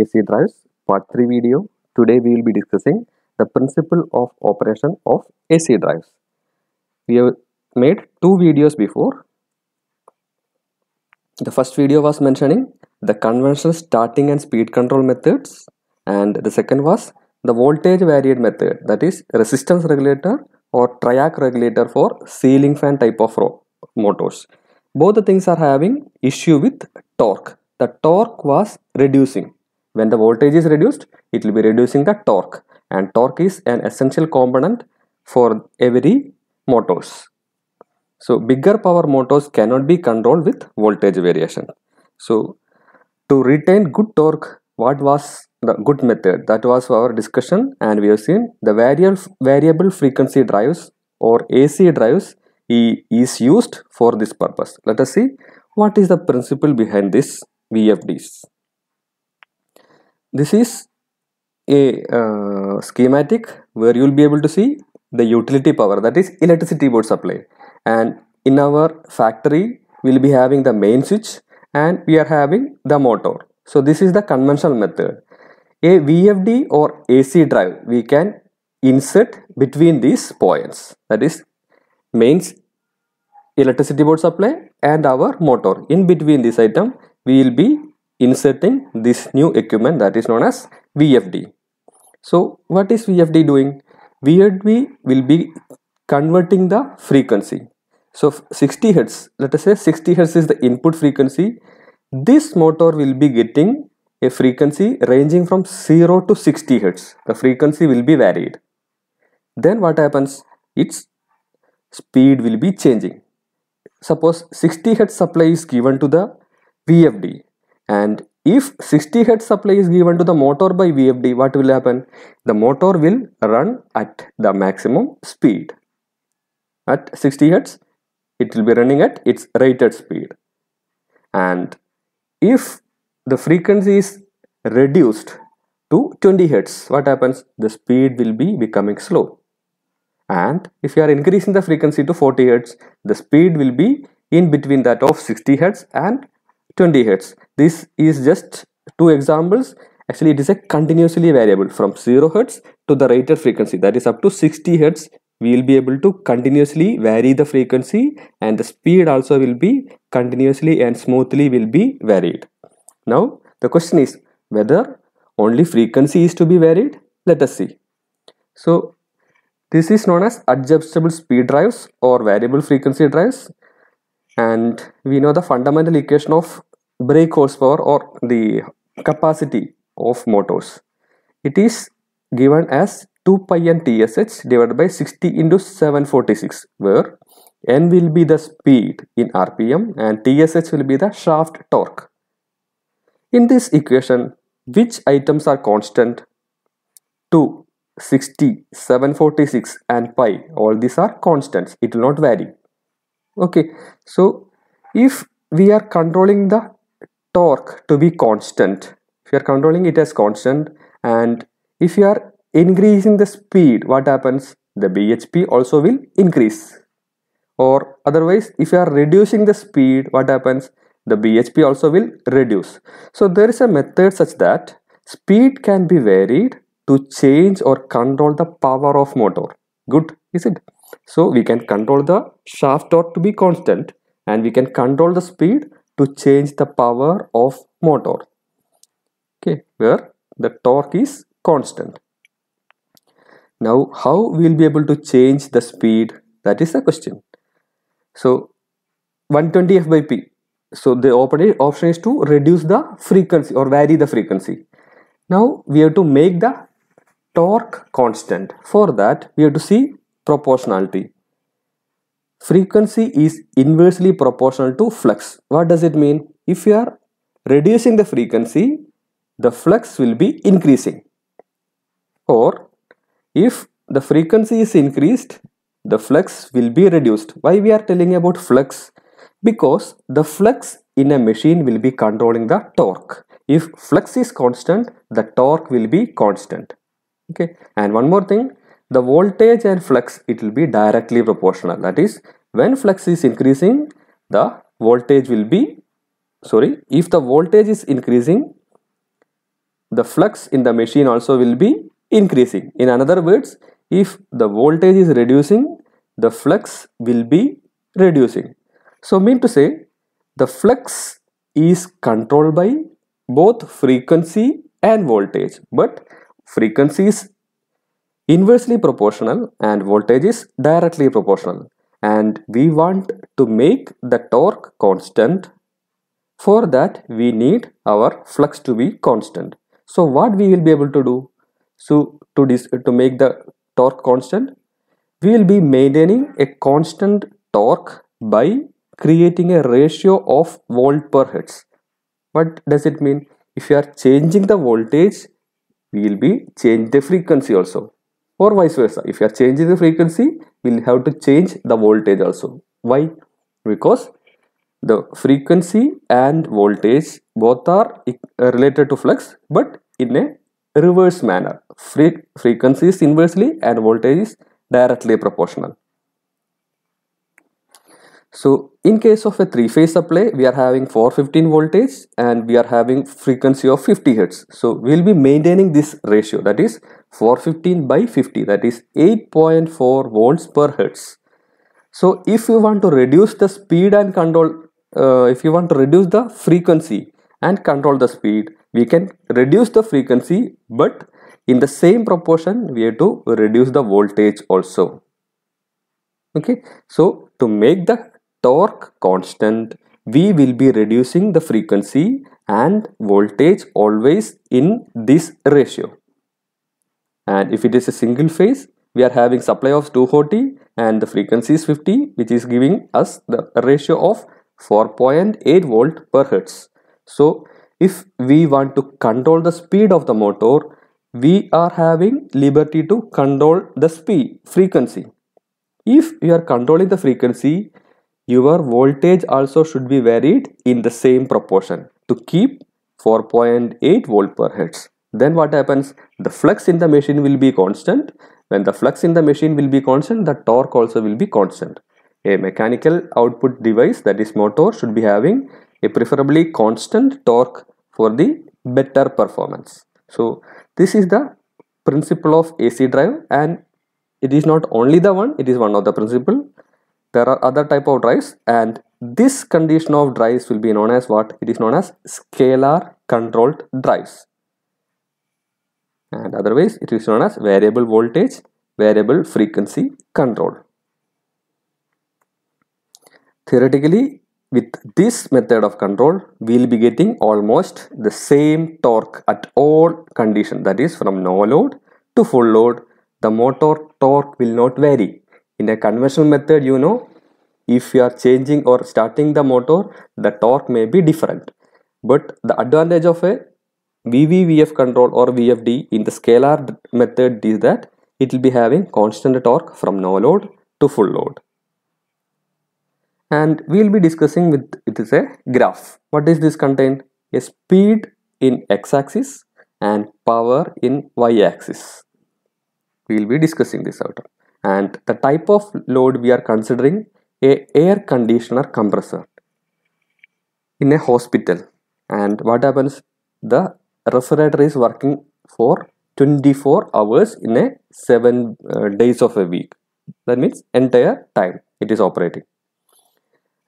AC drives part 3 video. Today we will be discussing the principle of operation of AC drives. We have made two videos before. The first video was mentioning the conventional starting and speed control methods and the second was the voltage varied method that is resistance regulator or triac regulator for ceiling fan type of motors. Both the things are having issue with torque. The torque was reducing when the voltage is reduced it will be reducing the torque and torque is an essential component for every motors so bigger power motors cannot be controlled with voltage variation so to retain good torque what was the good method that was our discussion and we have seen the variable variable frequency drives or AC drives is used for this purpose let us see what is the principle behind this VFDs this is a uh, schematic where you will be able to see the utility power that is electricity board supply and in our factory we will be having the main switch and we are having the motor so this is the conventional method a vfd or ac drive we can insert between these points that is mains electricity board supply and our motor in between this item we will be inserting this new equipment that is known as VFD. So what is VFD doing? VFD will be converting the frequency. So 60 Hz, let us say 60 Hz is the input frequency. This motor will be getting a frequency ranging from 0 to 60 Hz. The frequency will be varied. Then what happens? Its speed will be changing. Suppose 60 Hz supply is given to the VFD and if 60 Hz supply is given to the motor by VFD, what will happen? The motor will run at the maximum speed. At 60 Hz, it will be running at its rated speed. And if the frequency is reduced to 20 Hz, what happens? The speed will be becoming slow. And if you are increasing the frequency to 40 Hz, the speed will be in between that of 60 Hz and 20 hertz this is just two examples actually it is a continuously variable from 0 hertz to the rated frequency that is up to 60 hertz we will be able to continuously vary the frequency and the speed also will be continuously and smoothly will be varied now the question is whether only frequency is to be varied let us see so this is known as adjustable speed drives or variable frequency drives and we know the fundamental equation of brake horsepower or the capacity of motors it is given as 2 pi n tsh divided by 60 into 746 where n will be the speed in rpm and tsh will be the shaft torque in this equation which items are constant 2 60 746 and pi all these are constants it will not vary okay so if we are controlling the torque to be constant if you are controlling it as constant and if you are increasing the speed what happens the bhp also will increase or otherwise if you are reducing the speed what happens the bhp also will reduce so there is a method such that speed can be varied to change or control the power of motor good is it so we can control the shaft torque to be constant and we can control the speed to change the power of motor. Okay, where the torque is constant. Now how we will be able to change the speed that is the question. So 120 f by p. So the option is to reduce the frequency or vary the frequency. Now we have to make the torque constant. For that we have to see proportionality. Frequency is inversely proportional to flux. What does it mean? If you are reducing the frequency, the flux will be increasing. Or if the frequency is increased, the flux will be reduced. Why we are telling about flux? Because the flux in a machine will be controlling the torque. If flux is constant, the torque will be constant. Okay. And one more thing, the voltage and flux it will be directly proportional that is when flux is increasing the voltage will be sorry if the voltage is increasing the flux in the machine also will be increasing in another words if the voltage is reducing the flux will be reducing so mean to say the flux is controlled by both frequency and voltage but frequency is inversely proportional and voltage is directly proportional and we want to make the torque constant for that we need our flux to be constant so what we will be able to do so to this to make the torque constant we will be maintaining a constant torque by creating a ratio of volt per hertz what does it mean if you are changing the voltage we will be change the frequency also or vice versa if you are changing the frequency we'll have to change the voltage also why because the frequency and voltage both are related to flux but in a reverse manner Fre frequency is inversely and voltage is directly proportional so in case of a three phase supply we are having 415 voltage and we are having frequency of 50 hertz so we'll be maintaining this ratio that is 415 by 50 that is 8.4 volts per hertz. So if you want to reduce the speed and control, uh, if you want to reduce the frequency and control the speed, we can reduce the frequency but in the same proportion we have to reduce the voltage also. Okay, so to make the torque constant, we will be reducing the frequency and voltage always in this ratio and if it is a single phase we are having supply of 240 and the frequency is 50 which is giving us the ratio of 4.8 volt per hertz so if we want to control the speed of the motor we are having liberty to control the speed frequency if you are controlling the frequency your voltage also should be varied in the same proportion to keep 4.8 volt per hertz then what happens the flux in the machine will be constant when the flux in the machine will be constant the torque also will be constant a mechanical output device that is motor should be having a preferably constant torque for the better performance so this is the principle of AC drive and it is not only the one it is one of the principle there are other type of drives and this condition of drives will be known as what it is known as scalar controlled drives and otherwise it is known as variable voltage variable frequency control. Theoretically with this method of control we will be getting almost the same torque at all conditions that is from no load to full load the motor torque will not vary. In a conventional method you know if you are changing or starting the motor the torque may be different but the advantage of a VVVF control or VFD in the scalar method is that it will be having constant torque from no load to full load. And we will be discussing with it is a graph. What does this contain? A speed in x-axis and power in y-axis. We will be discussing this out. And the type of load we are considering a air conditioner compressor in a hospital. And what happens? The Refrigerator is working for 24 hours in a 7 uh, days of a week that means entire time it is operating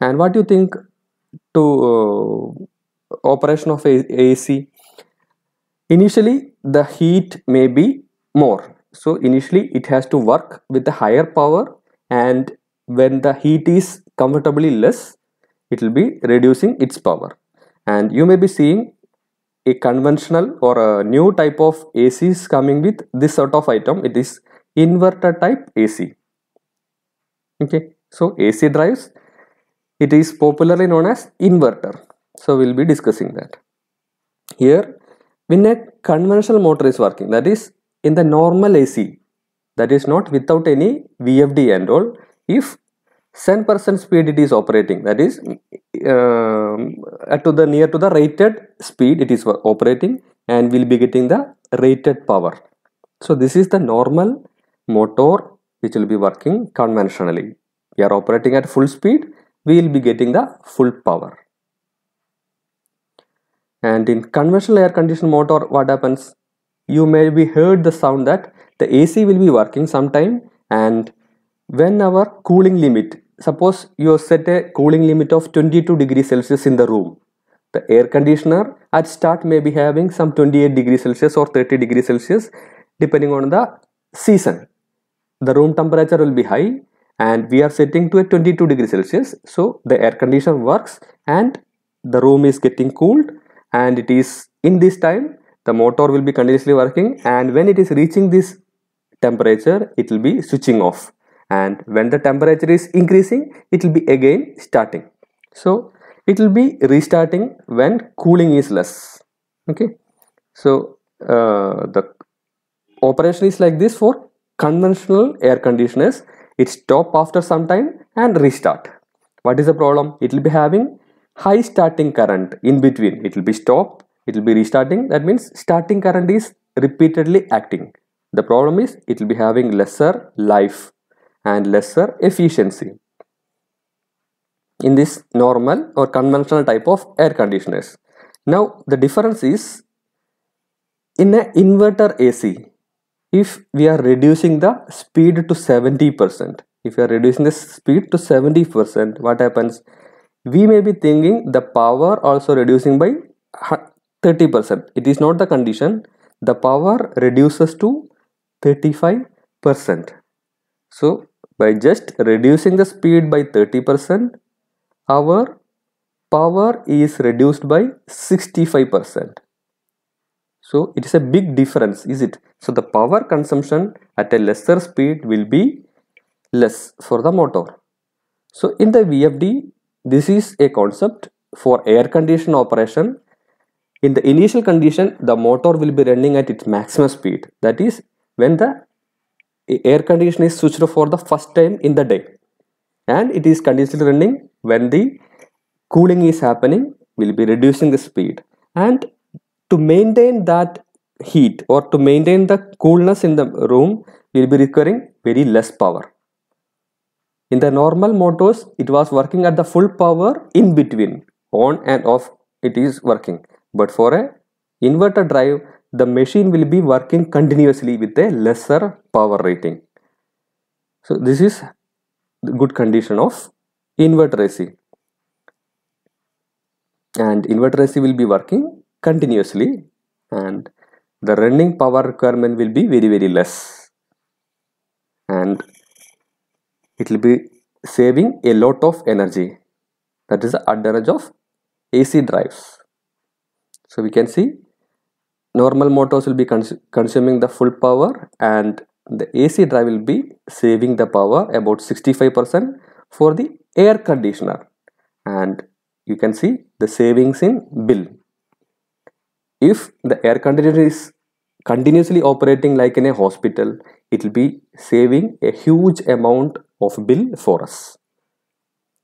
and what do you think to uh, operation of a AC initially the heat may be more so initially it has to work with a higher power and when the heat is comfortably less it will be reducing its power and you may be seeing a conventional or a new type of AC is coming with this sort of item. It is inverter type AC. Okay, so AC drives, it is popularly known as inverter. So we'll be discussing that. Here, when a conventional motor is working, that is in the normal AC, that is not without any VFD and all, if 10% speed it is operating that is uh, to the near to the rated speed it is operating and we'll be getting the rated power so this is the normal motor which will be working conventionally we are operating at full speed we will be getting the full power and in conventional air conditioned motor what happens you may be heard the sound that the AC will be working sometime and when our cooling limit suppose you have set a cooling limit of 22 degrees Celsius in the room. The air conditioner at start may be having some 28 degrees Celsius or 30 degrees Celsius depending on the season. The room temperature will be high and we are setting to a 22 degrees Celsius. So the air conditioner works and the room is getting cooled and it is in this time the motor will be continuously working and when it is reaching this temperature it will be switching off and when the temperature is increasing it will be again starting so it will be restarting when cooling is less okay so uh, the operation is like this for conventional air conditioners it stop after some time and restart what is the problem it will be having high starting current in between it will be stop it will be restarting that means starting current is repeatedly acting the problem is it will be having lesser life and lesser efficiency in this normal or conventional type of air conditioners. Now the difference is in an inverter AC if we are reducing the speed to 70% if we are reducing the speed to 70% what happens we may be thinking the power also reducing by 30% it is not the condition the power reduces to 35% so by just reducing the speed by 30% our power is reduced by 65% so it is a big difference is it so the power consumption at a lesser speed will be less for the motor so in the VFD this is a concept for air condition operation in the initial condition the motor will be running at its maximum speed that is when the air conditioner is switched for the first time in the day and it is continuously running when the cooling is happening will be reducing the speed and to maintain that heat or to maintain the coolness in the room will be requiring very less power in the normal motors it was working at the full power in between on and off it is working but for a inverter drive the machine will be working continuously with a lesser power rating. So this is the good condition of inverter AC and inverter AC will be working continuously and the running power requirement will be very very less and it will be saving a lot of energy that is the advantage of AC drives so we can see normal motors will be cons consuming the full power and the AC drive will be saving the power about 65% for the air conditioner and you can see the savings in bill. If the air conditioner is continuously operating like in a hospital, it will be saving a huge amount of bill for us.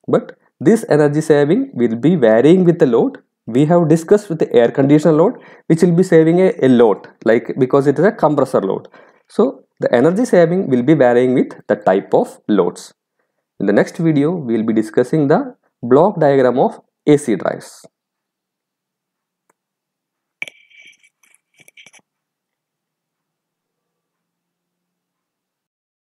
But this energy saving will be varying with the load we have discussed with the air conditioner load which will be saving a, a lot like because it is a compressor load so the energy saving will be varying with the type of loads in the next video we will be discussing the block diagram of ac drives